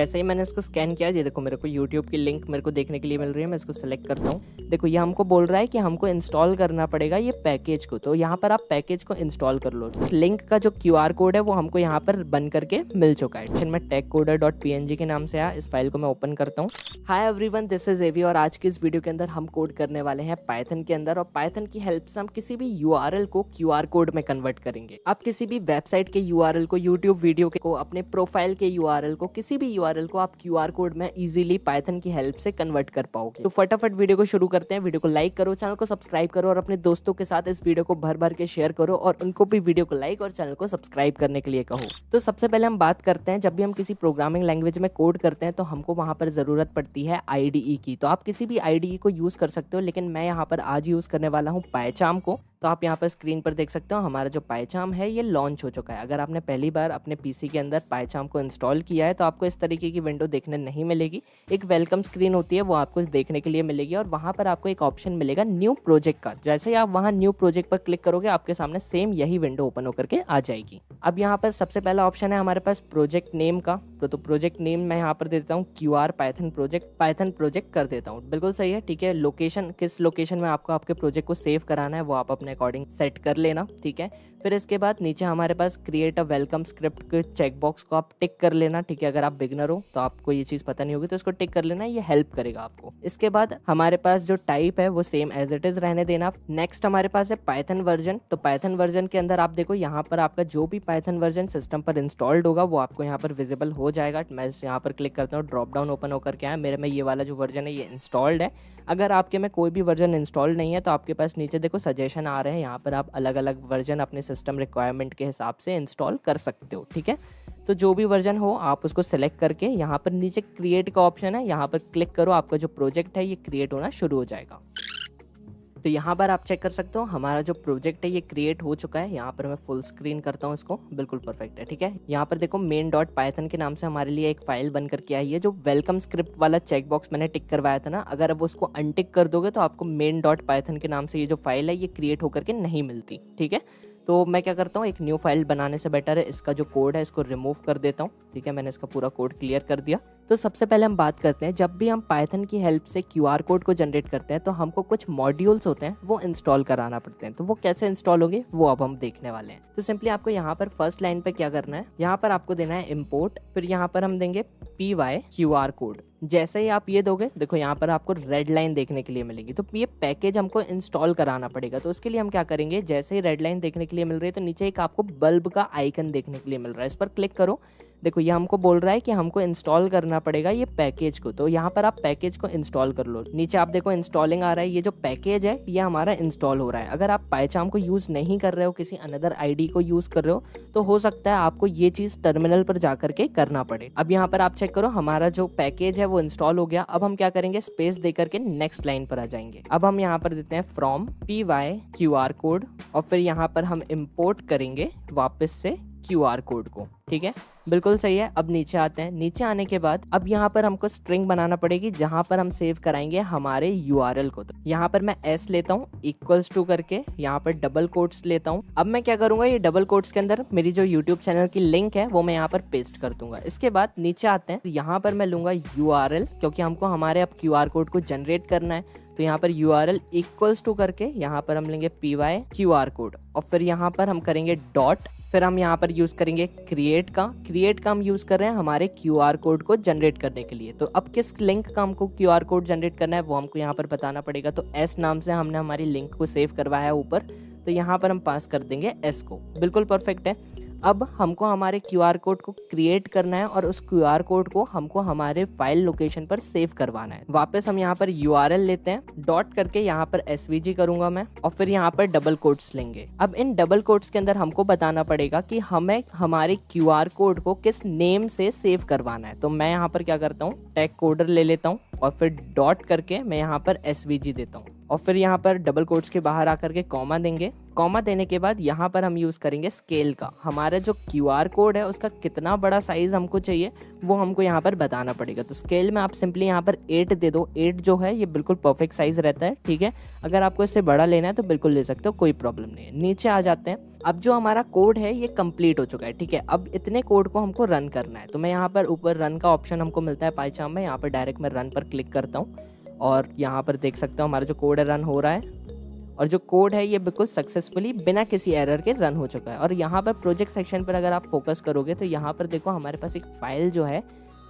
जैसे ही मैंने इसको स्कैन किया ये देखो मेरे को यूट्यूब की लिंक मेरे को देखने के लिए मिल रही है मैं इसको सेलेक्ट करता हूँ देखो ये हमको बोल रहा है कि हमको इंस्टॉल करना पड़ेगा ये पैकेज को तो यहाँ पर आप पैकेज को इंस्टॉल कर लो इस लिंक का जो क्यू कोड है वो हमको यहाँ पर बन करके मिल चुका है फिर मैं टेक कोडर डॉट के नाम से आया इस फाइल को मैं ओपन करता हूँ hi everyone this is AV और आज की इस वीडियो के अंदर हम कोड करने वाले हैं पाइथन के अंदर और पाइथन की हेल्प से हम किसी भी यू को क्यू कोड में कन्वर्ट करेंगे आप किसी भी वेबसाइट के यू को यूट्यूब वीडियो को अपने प्रोफाइल के यू को किसी भी यू यूआरएल को आप क्यूआर कोड में इजीली पाइथन की हेल्प से कन्वर्ट कर पाओगे तो फटाफट वीडियो को शुरू करते हैं वीडियो को लाइक करो चैनल को सब्सक्राइब करो और अपने दोस्तों के साथ इस वीडियो को भर भर के शेयर करो और उनको भी वीडियो को लाइक और चैनल को सब्सक्राइब करने के लिए कहो तो सबसे पहले हम बात करते हैं जब भी हम किसी प्रोग्रामिंग लैंग्वेज में कोड करते हैं तो हमको वहाँ पर ज़रूरत पड़ती है आई e की तो आप किसी भी आई e को यूज़ कर सकते हो लेकिन मैं यहाँ पर आज यूज़ करने वाला हूँ पायचाम को तो आप यहाँ पर स्क्रीन पर देख सकते हो हमारा जो पाएचाम है ये लॉन्च हो चुका है अगर आपने पहली बार अपने पीसी के अंदर पाएचाम को इंस्टॉल किया है तो आपको इस तरीके की विंडो देखने नहीं मिलेगी एक वेलकम स्क्रीन होती है वो आपको देखने के लिए मिलेगी और वहाँ पर आपको एक ऑप्शन मिलेगा न्यू प्रोजेक्ट का जैसे ही आप वहाँ न्यू प्रोजेक्ट पर क्लिक करोगे आपके सामने सेम यही विंडो ओपन होकर के आ जाएगी अब यहाँ पर सबसे पहला ऑप्शन है हमारे पास प्रोजेक्ट नेम का तो प्रोजेक्ट तो नेम मैं यहाँ पर देता हूँ Q R Python project Python project कर देता हूँ बिल्कुल सही है ठीक है लोकेशन किस लोकेशन में आपको आपके प्रोजेक्ट को सेव कराना है वो आप अपने अपने अकॉर्डिंग सेट कर लेना ठीक है फिर इसके बाद नीचे हमारे पास क्रिएट अ वेलकम स्क्रिप्ट के चेकबॉक्स को आप टिक कर लेना ठीक है अगर आप बिगनर हो तो आपको ये चीज़ पता नहीं होगी तो इसको टिक कर लेना ये हेल्प करेगा आपको इसके बाद हमारे पास जो टाइप है वो सेम एज इट इज़ रहने देना नेक्स्ट हमारे पास है पाइथन वर्जन तो पाइथन वर्जन के अंदर आप देखो यहाँ पर आपका जो भी पाइथन वर्जन सिस्टम पर इंस्टॉल्ड होगा वो आपको यहाँ पर विजिबल हो जाएगा मैं यहाँ पर क्लिक करता हूँ ड्रॉप डाउन ओपन होकर के आया मेरे में ये वाला जो वर्जन है ये इंस्टॉल्ड है अगर आपके में कोई भी वर्जन इंस्टॉल नहीं है तो आपके पास नीचे देखो सजेशन आ रहे हैं यहाँ पर आप अलग अलग वर्जन अपने सिस्टम रिक्वायरमेंट के हिसाब से इंस्टॉल कर सकते हो ठीक है तो जो भी वर्जन हो आप उसको सेलेक्ट करके यहाँ पर नीचे क्रिएट का ऑप्शन है यहाँ पर क्लिक करो आपका जो प्रोजेक्ट है ये क्रिएट होना शुरू हो जाएगा तो यहाँ पर आप चेक कर सकते हो हमारा जो प्रोजेक्ट है ये क्रिएट हो चुका है यहाँ पर मैं फुल स्क्रीन करता हूँ इसको बिल्कुल परफेक्ट है ठीक है यहाँ पर देखो मेन डॉट पाइथन के नाम से हमारे लिए एक फाइल बन करके आई है जो वेलकम स्क्रिप्ट वाला चेकबॉक्स मैंने टिक करवाया था ना अगर अब उसको अनटिक कर दोगे तो आपको मेन डॉट पाइथन के नाम से ये जो फाइल है ये क्रिएट होकर के नहीं मिलती ठीक है तो मैं क्या करता हूँ एक न्यू फाइल बनाने से बेटर है इसका जो कोड है इसको रिमूव कर देता हूँ ठीक है मैंने इसका पूरा कोड क्लियर कर दिया तो सबसे पहले हम बात करते हैं जब भी हम पाइथन की हेल्प से क्यू कोड को जनरेट करते हैं तो हमको कुछ मॉड्यूल्स होते हैं वो इंस्टॉल कराना पड़ते हैं तो वो कैसे इंस्टॉल होंगे वो अब हम देखने वाले हैं तो सिंपली आपको यहाँ पर फर्स्ट लाइन पे क्या करना है यहाँ पर आपको देना है इम्पोर्ट फिर यहाँ पर हम देंगे P Y Q R code जैसे ही आप ये दोगे देखो यहाँ पर आपको रेड लाइन देखने के लिए मिलेगी तो ये पैकेज हमको इंस्टॉल कराना पड़ेगा तो उसके लिए हम क्या करेंगे जैसे ही रेड लाइन देखने के लिए मिल रही है तो नीचे एक आपको बल्ब का आइकन देखने के लिए मिल रहा है इस पर क्लिक करो देखो ये हमको बोल रहा है कि हमको इंस्टॉल करना पड़ेगा ये पैकेज को तो यहाँ पर आप पैकेज को इंस्टॉल कर लो नीचे आप देखो इंस्टॉलिंग आ रहा है ये जो पैकेज है ये हमारा इंस्टॉल हो रहा है अगर आप पायचाम को यूज़ नहीं कर रहे हो किसी अनदर आईडी को यूज़ कर रहे हो तो हो सकता है आपको ये चीज़ टर्मिनल पर जाकर के करना पड़े अब यहाँ पर आप चेक करो हमारा जो पैकेज है वो इंस्टॉल हो गया अब हम क्या करेंगे स्पेस दे करके नेक्स्ट लाइन पर आ जाएंगे अब हम यहाँ पर देते हैं from P Y Q R code और फिर यहाँ पर हम इम्पोर्ट करेंगे वापस से क्यू आर कोड को ठीक है बिल्कुल सही है अब नीचे आते हैं नीचे आने के बाद अब यहाँ पर हमको स्ट्रिंग बनाना पड़ेगी जहाँ पर हम सेव कराएंगे हमारे यू को तो यहाँ पर मैं एस लेता हूँ इक्वल्स टू करके यहाँ पर डबल कोट्स लेता हूँ अब मैं क्या करूंगा ये डबल कोट्स के अंदर मेरी जो यूट्यूब चैनल की लिंक है वो मैं यहाँ पर पेस्ट कर दूंगा इसके बाद नीचे आते हैं यहाँ पर मैं लूंगा यू क्योंकि हमको हमारे अब क्यू कोड को जनरेट करना है तो यहाँ पर U R L equals to करके यहाँ पर हम लेंगे P Y Q R code और फिर यहाँ पर हम करेंगे डॉट फिर हम यहाँ पर यूज करेंगे क्रिएट क्रिएट का क्रिएट का हम यूज़ कर रहे हैं हमारे क्यू आर कोड को जनरेट करने के लिए तो अब किस लिंक का हमको क्यू आर कोड जनरेट करना है वो हमको यहाँ पर बताना पड़ेगा तो एस नाम से हमने हमारी लिंक को सेव करवाया है ऊपर तो यहाँ पर हम पास कर देंगे एस को बिल्कुल परफेक्ट है अब हमको हमारे क्यू आर कोड को क्रिएट करना है और उस क्यू आर कोड को हमको हमारे फाइल लोकेशन पर सेव करवाना है वापस हम यहाँ पर यू आर एल लेते हैं डॉट करके यहाँ पर एस वी जी करूंगा मैं और फिर यहाँ पर डबल कोड्स लेंगे अब इन डबल कोड्स के अंदर हमको बताना पड़ेगा कि हमें हमारे क्यू आर कोड को किस नेम से सेव करवाना है तो मैं यहाँ पर क्या करता हूँ टैग कोडर ले लेता हूँ और फिर डॉट करके मैं यहाँ पर एस देता हूँ और फिर यहाँ पर डबल कोड्स के बाहर आकर के कॉमा देंगे कॉमा देने के बाद यहाँ पर हम यूज़ करेंगे स्केल का हमारा जो क्यू आर कोड है उसका कितना बड़ा साइज़ हमको चाहिए वो हमको यहाँ पर बताना पड़ेगा तो स्केल में आप सिंपली यहाँ पर एट दे दो एट जो है ये बिल्कुल परफेक्ट साइज़ रहता है ठीक है अगर आपको इससे बड़ा लेना है तो बिल्कुल ले सकते हो कोई प्रॉब्लम नहीं है नीचे आ जाते हैं अब जो हमारा कोड है ये कंप्लीट हो चुका है ठीक है अब इतने कोड को हमको रन करना है तो मैं यहाँ पर ऊपर रन का ऑप्शन हमको मिलता है पाईचाम में यहाँ पर डायरेक्ट मैं रन पर क्लिक करता हूँ और यहाँ पर देख सकता हूँ हमारा जो कोड है रन हो रहा है और जो कोड है ये बिल्कुल सक्सेसफुली बिना किसी एरर के रन हो चुका है और यहाँ पर प्रोजेक्ट सेक्शन पर अगर आप फोकस करोगे तो यहाँ पर देखो हमारे पास एक फाइल जो है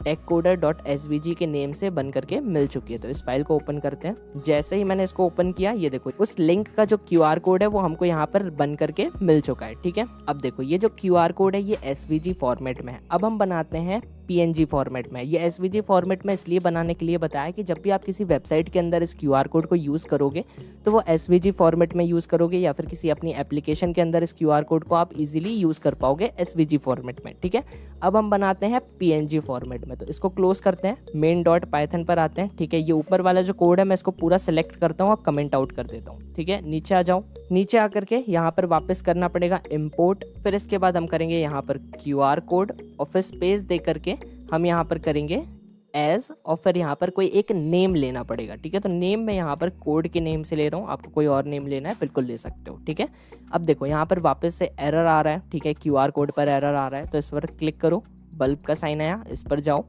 टेककोडर डॉट एस के नेम से बन करके मिल चुकी है तो इस फाइल को ओपन करते हैं जैसे ही मैंने इसको ओपन किया ये देखो उस लिंक का जो क्यू कोड है वो हमको यहाँ पर बन करके मिल चुका है ठीक है अब देखो ये जो क्यू कोड है ये एस फॉर्मेट में है अब हम बनाते हैं पी फॉर्मेट में ये एस फॉर्मेट में इसलिए बनाने के लिए बताया कि जब भी आप किसी वेबसाइट के अंदर इस क्यू कोड को यूज़ करोगे तो वो एस फॉर्मेट में यूज़ करोगे या फिर किसी अपनी एप्लीकेशन के अंदर इस क्यू कोड को आप इजीली यूज़ कर पाओगे एस फॉर्मेट में ठीक है अब हम बनाते हैं पी फॉर्मेट में तो इसको क्लोज करते हैं मेन डॉट पाइथन पर आते हैं ठीक है ये ऊपर वाला जो कोड है मैं इसको पूरा सेलेक्ट करता हूँ और कमेंट आउट कर देता हूँ ठीक है नीचे आ जाऊँ नीचे आकर के यहाँ पर वापस करना पड़ेगा इम्पोर्ट फिर इसके बाद हम करेंगे यहाँ पर क्यू आर कोड और फिर स्पेस दे करके हम यहाँ पर करेंगे एज और फिर यहाँ पर कोई एक नेम लेना पड़ेगा ठीक है तो नेम मैं यहाँ पर कोड के नेम से ले रहा हूँ आपको कोई और नेम लेना है बिल्कुल ले सकते हो ठीक है अब देखो यहाँ पर वापस से एरर आ रहा है ठीक है क्यू आर कोड पर एरर आ रहा है तो इस पर क्लिक करो बल्ब का साइन आया इस पर जाओ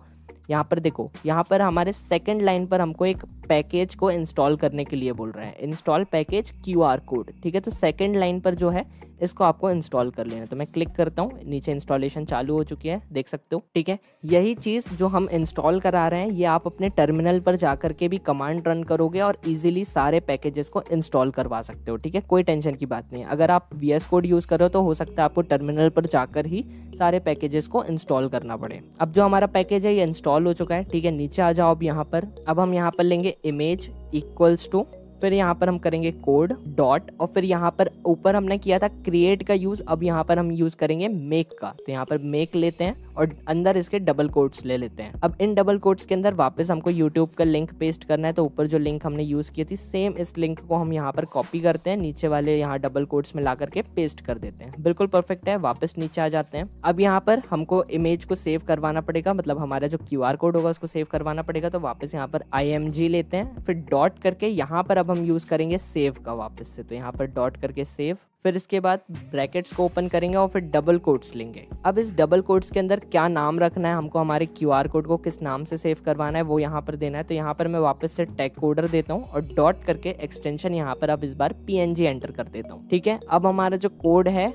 यहाँ पर देखो यहाँ पर हमारे सेकेंड लाइन पर हमको एक पैकेज को इंस्टॉल करने के लिए बोल रहा है इंस्टॉल पैकेज क्यू कोड ठीक है तो सेकंड लाइन पर जो है इसको आपको इंस्टॉल कर लेना तो मैं क्लिक करता हूँ नीचे इंस्टॉलेशन चालू हो चुकी है देख सकते हो ठीक है यही चीज़ जो हम इंस्टॉल करा रहे हैं ये आप अपने टर्मिनल पर जा करके भी कमांड रन करोगे और इजिली सारे पैकेजेस को इंस्टॉल करवा सकते हो ठीक है कोई टेंशन की बात नहीं अगर आप वी एस कोड यूज़ कर रहे हो तो हो सकता है आपको टर्मिनल पर जाकर ही सारे पैकेजेस को इंस्टॉल करना पड़े अब जो हमारा पैकेज है ये इंस्टॉल हो चुका है ठीक है नीचे आ जाओ अब यहाँ पर अब हम यहाँ पर लेंगे इमेज इक्वल्स टू फिर यहाँ पर हम करेंगे कोड डॉट और फिर यहाँ पर ऊपर हमने किया था क्रिएट का यूज अब यहाँ पर हम यूज करेंगे मेक का तो यहाँ पर मेक लेते हैं और अंदर इसके डबल कोट्स ले लेते हैं अब इन डबल कोट्स के अंदर वापस हमको यूट्यूब का लिंक पेस्ट करना है तो ऊपर जो लिंक हमने यूज़ की थी सेम इस लिंक को हम यहाँ पर कॉपी करते हैं नीचे वाले यहाँ डबल कोट्स में ला करके पेस्ट कर देते हैं बिल्कुल परफेक्ट है वापस नीचे आ जाते हैं अब यहाँ पर हमको इमेज को सेव करवाना पड़ेगा मतलब हमारा जो क्यू कोड होगा उसको सेव करवाना पड़ेगा तो वापस यहाँ पर आई लेते हैं फिर डॉट करके यहाँ पर अब हम यूज़ करेंगे सेव का वापस से तो यहाँ पर डॉट करके सेव फिर इसके बाद ब्रैकेट्स को ओपन करेंगे और फिर डबल कोड्स लेंगे अब इस डबल कोड्स के अंदर क्या नाम रखना है हमको हमारे क्यू कोड को किस नाम से सेव करवाना है वो यहाँ पर देना है तो यहाँ पर मैं वापस से टैग कोडर देता हूँ और डॉट करके एक्सटेंशन यहाँ पर अब इस बार पी एंटर कर देता हूँ ठीक है अब हमारा जो कोड है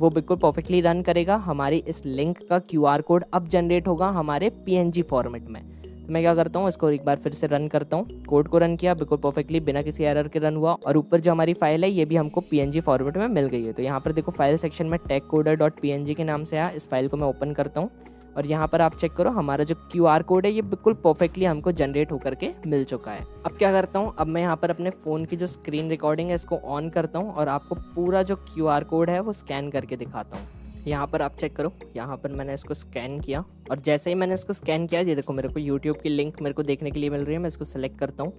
वो बिल्कुल परफेक्टली रन करेगा हमारी इस लिंक का क्यू कोड अब जनरेट होगा हमारे पी फॉर्मेट में तो मैं क्या करता हूँ इसको एक बार फिर से रन करता हूँ कोड को रन किया बिल्कुल परफेक्टली बिना किसी एरर के रन हुआ और ऊपर जो हमारी फाइल है ये भी हमको पी फॉर्मेट में मिल गई है तो यहाँ पर देखो फाइल सेक्शन में टेक कोडर डॉट पी के नाम से आया इस फाइल को मैं ओपन करता हूँ और यहाँ पर आप चेक करो हमारा जो क्यू आर कोड है ये बिल्कुल परफेक्टली हमको जनरेट होकर के मिल चुका है अब क्या करता हूँ अब मैं यहाँ पर अपने फ़ोन की जो स्क्रीन रिकॉर्डिंग है इसको ऑन करता हूँ और आपको पूरा जो क्यू आर कोड है वो स्कैन करके दिखाता हूँ यहाँ पर आप चेक करो यहाँ पर मैंने इसको स्कैन किया और जैसे ही मैंने इसको स्कैन किया ये देखो मेरे को यूट्यूब की लिंक मेरे को देखने के लिए मिल रही है मैं इसको सेलेक्ट करता हूँ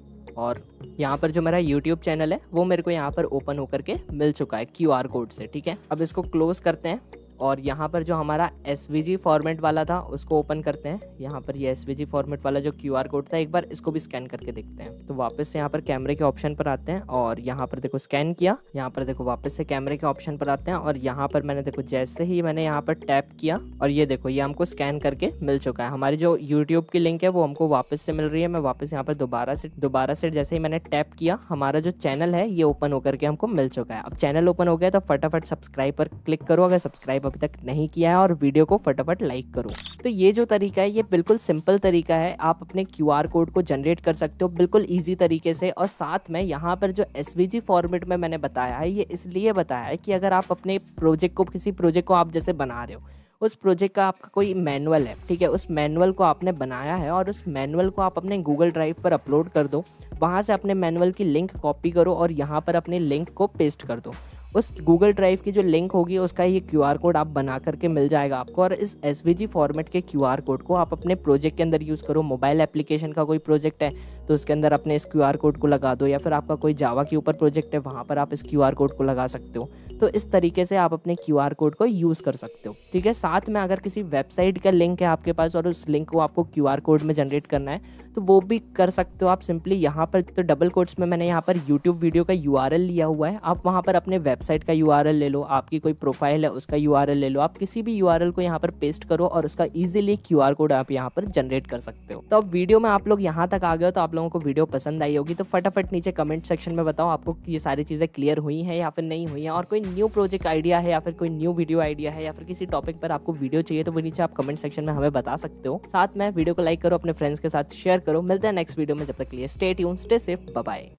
और यहाँ पर जो मेरा यूट्यूब चैनल है वो मेरे को यहाँ पर ओपन होकर के मिल चुका है क्यू कोड से ठीक है अब इसको क्लोज करते हैं और यहाँ पर जो हमारा एस फॉर्मेट वाला था उसको ओपन करते हैं यहाँ पर ये एस फॉर्मेट वाला जो क्यू कोड था एक बार इसको भी स्कैन करके देखते हैं तो वापस से यहाँ पर कैमरे के ऑप्शन पर आते हैं और यहाँ पर देखो स्कैन किया यहाँ पर देखो वापस से कैमरे के ऑप्शन पर आते हैं और यहाँ पर मैंने देखो जैसे ही मैंने यहाँ पर टैप किया और ये देखो ये हमको स्कैन करके मिल चुका है हमारी जो यूट्यूब की लिंक है वो हमको वापस से मिल रही है मैं वापस यहाँ पर दोबारा से दोबारा से जैसे ही मैंने टैप किया हमारा जो चैनल है ये ओपन होकर के हमको मिल चुका है अब चैनल ओपन हो गया तो फटाफट सब्सक्राइब पर क्लिक करो अगर सब्सक्राइब अभी तक नहीं किया है और वीडियो को फटाफट लाइक करो तो ये जो तरीका है ये बिल्कुल सिंपल तरीका है आप अपने क्यू कोड को जनरेट कर सकते हो बिल्कुल ईजी तरीके से और साथ में यहाँ पर जो एस फॉर्मेट में मैंने बताया है ये इसलिए बताया है कि अगर आप अपने प्रोजेक्ट को किसी प्रोजेक्ट को आप जैसे बना रहे हो उस प्रोजेक्ट का आपका कोई मैनुअल है ठीक है उस मैनुअल को आपने बनाया है और उस मैनुअल को आप अपने गूगल ड्राइव पर अपलोड कर दो वहाँ से अपने मैनुअल की लिंक कॉपी करो और यहाँ पर अपने लिंक को पेस्ट कर दो उस गूगल ड्राइव की जो लिंक होगी उसका ये क्यू कोड आप बना करके मिल जाएगा आपको और इस एस फॉर्मेट के क्यू कोड को आप अपने प्रोजेक्ट के अंदर यूज़ करो मोबाइल एप्लीकेशन का कोई प्रोजेक्ट है तो उसके अंदर अपने इस क्यू कोड को लगा दो या फिर आपका कोई जावा के ऊपर प्रोजेक्ट है वहाँ पर आप इस क्यू कोड को लगा सकते हो तो इस तरीके से आप अपने क्यू कोड को यूज़ कर सकते हो ठीक है साथ में अगर किसी वेबसाइट का लिंक है आपके पास और उस लिंक को आपको क्यू कोड में जनरेट करना है तो वो भी कर सकते हो आप सिंपली यहाँ पर तो डबल कोड्स में मैंने यहाँ पर यूट्यूब वीडियो का यू लिया हुआ है आप वहाँ पर अपने वेबसाइट का यू ले लो आपकी कोई प्रोफाइल है उसका यू ले लो आप किसी भी यू को यहाँ पर पेस्ट करो और उसका ईजिली क्यू कोड आप यहाँ पर जनरेट कर सकते हो तो अब वीडियो में आप लोग यहाँ तक आ गए हो तो आप लोगों को वीडियो पसंद आई होगी तो फटाफट नीचे कमेंट सेक्शन में बताओ आपको ये सारी चीज़ें क्लियर हुई हैं या फिर नहीं हुई हैं और कोई न्यू प्रोजेक्ट आइडिया है या फिर कोई न्यू वीडियो आइडिया है या फिर किसी टॉपिक पर आपको वीडियो चाहिए तो वो नीचे आप कमेंट सेक्शन में हमें बता सकते हो साथ में वीडियो को लाइक करो अपने फ्रेंड्स के साथ शेयर करो मिलते हैं नेक्स्ट वीडियो में जब तक लिए stay tuned stay safe bye